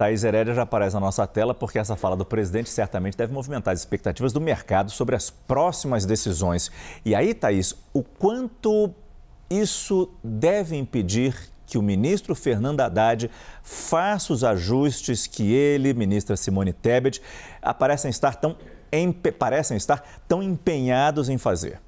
Thaís Herédia já aparece na nossa tela porque essa fala do presidente certamente deve movimentar as expectativas do mercado sobre as próximas decisões. E aí, Thaís, o quanto isso deve impedir que o ministro Fernando Haddad faça os ajustes que ele, ministra Simone Tebet, aparecem estar tão, parecem estar tão empenhados em fazer?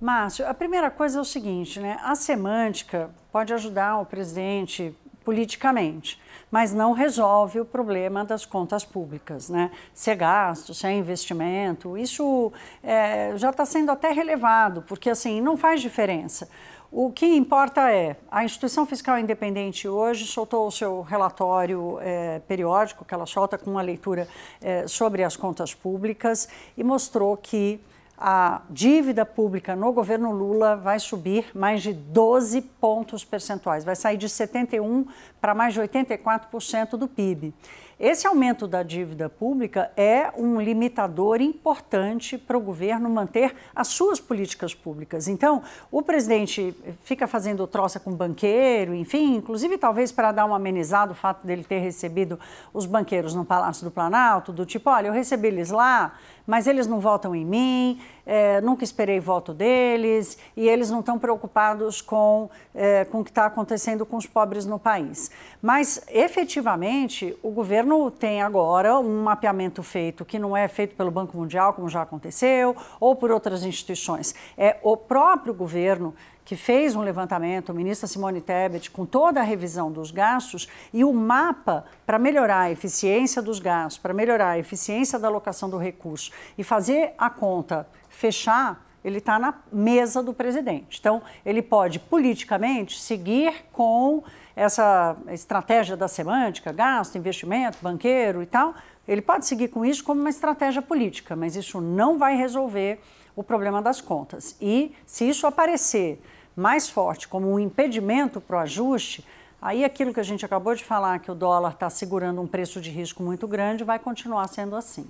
Márcio, a primeira coisa é o seguinte, né? A semântica pode ajudar o presidente politicamente, mas não resolve o problema das contas públicas, né? Se é gasto, se é investimento, isso é, já está sendo até relevado, porque assim não faz diferença. O que importa é a instituição fiscal independente hoje soltou o seu relatório é, periódico que ela solta com uma leitura é, sobre as contas públicas e mostrou que a dívida pública no governo Lula vai subir mais de 12 pontos percentuais, vai sair de 71% para mais de 84% do PIB. Esse aumento da dívida pública é um limitador importante para o governo manter as suas políticas públicas. Então, o presidente fica fazendo troça com banqueiro, enfim, inclusive talvez para dar um amenizado o fato dele ter recebido os banqueiros no Palácio do Planalto, do tipo, olha, eu recebi eles lá, mas eles não votam em mim, é, nunca esperei voto deles e eles não estão preocupados com, é, com o que está acontecendo com os pobres no país. Mas, efetivamente, o governo tem agora um mapeamento feito que não é feito pelo Banco Mundial, como já aconteceu, ou por outras instituições. É o próprio governo que fez um levantamento, o ministra Simone Tebet, com toda a revisão dos gastos e o mapa para melhorar a eficiência dos gastos, para melhorar a eficiência da alocação do recurso e fazer a conta fechar ele está na mesa do presidente. Então, ele pode politicamente seguir com essa estratégia da semântica, gasto, investimento, banqueiro e tal. Ele pode seguir com isso como uma estratégia política, mas isso não vai resolver o problema das contas. E se isso aparecer mais forte como um impedimento para o ajuste, aí aquilo que a gente acabou de falar, que o dólar está segurando um preço de risco muito grande, vai continuar sendo assim.